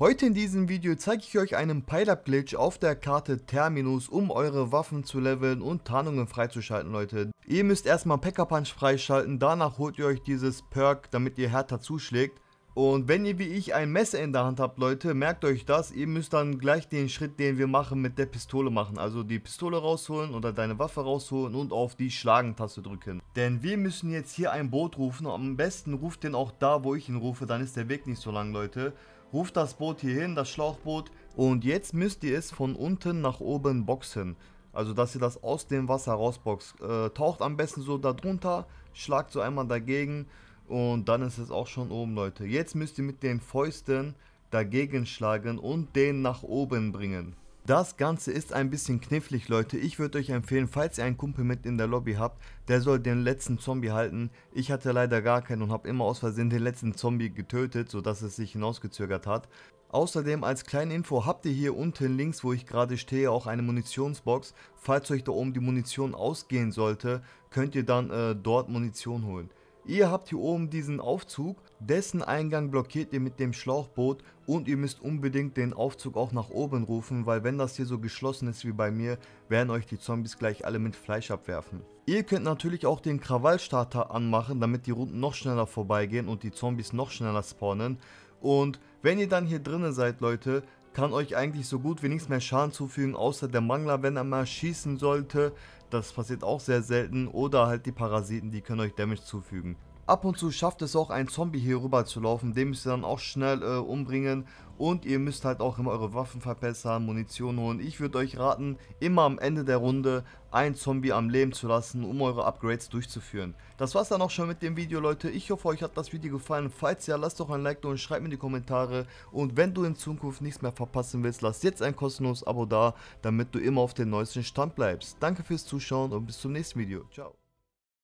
Heute in diesem Video zeige ich euch einen Pileup glitch auf der Karte Terminus, um eure Waffen zu leveln und Tarnungen freizuschalten, Leute. Ihr müsst erstmal Packer Punch freischalten, danach holt ihr euch dieses Perk, damit ihr härter zuschlägt. Und wenn ihr wie ich ein Messer in der Hand habt, Leute, merkt euch das, ihr müsst dann gleich den Schritt, den wir machen, mit der Pistole machen. Also die Pistole rausholen oder deine Waffe rausholen und auf die Schlagentaste drücken. Denn wir müssen jetzt hier ein Boot rufen am besten ruft den auch da, wo ich ihn rufe, dann ist der Weg nicht so lang, Leute. Ruft das Boot hier hin, das Schlauchboot und jetzt müsst ihr es von unten nach oben boxen. Also, dass ihr das aus dem Wasser rausboxt. Äh, taucht am besten so da drunter. schlagt so einmal dagegen und dann ist es auch schon oben, Leute. Jetzt müsst ihr mit den Fäusten dagegen schlagen und den nach oben bringen. Das Ganze ist ein bisschen knifflig, Leute. Ich würde euch empfehlen, falls ihr einen Kumpel mit in der Lobby habt, der soll den letzten Zombie halten. Ich hatte leider gar keinen und habe immer aus Versehen den letzten Zombie getötet, sodass es sich hinausgezögert hat. Außerdem als kleine Info habt ihr hier unten links, wo ich gerade stehe, auch eine Munitionsbox. Falls euch da oben die Munition ausgehen sollte, könnt ihr dann äh, dort Munition holen. Ihr habt hier oben diesen Aufzug, dessen Eingang blockiert ihr mit dem Schlauchboot und ihr müsst unbedingt den Aufzug auch nach oben rufen, weil wenn das hier so geschlossen ist wie bei mir, werden euch die Zombies gleich alle mit Fleisch abwerfen. Ihr könnt natürlich auch den Krawallstarter anmachen, damit die Runden noch schneller vorbeigehen und die Zombies noch schneller spawnen. Und wenn ihr dann hier drinnen seid, Leute, kann euch eigentlich so gut wie nichts mehr Schaden zufügen, außer der Mangler, wenn er mal schießen sollte das passiert auch sehr selten oder halt die Parasiten, die können euch Damage zufügen. Ab und zu schafft es auch ein Zombie hier rüber zu laufen, den müsst ihr dann auch schnell äh, umbringen und ihr müsst halt auch immer eure Waffen verbessern, Munition holen. Ich würde euch raten, immer am Ende der Runde einen Zombie am Leben zu lassen, um eure Upgrades durchzuführen. Das war's dann auch schon mit dem Video, Leute. Ich hoffe, euch hat das Video gefallen. Falls ja, lasst doch ein Like da und schreibt mir die Kommentare. Und wenn du in Zukunft nichts mehr verpassen willst, lass jetzt ein kostenloses Abo da, damit du immer auf dem neuesten Stand bleibst. Danke fürs Zuschauen und bis zum nächsten Video. Ciao.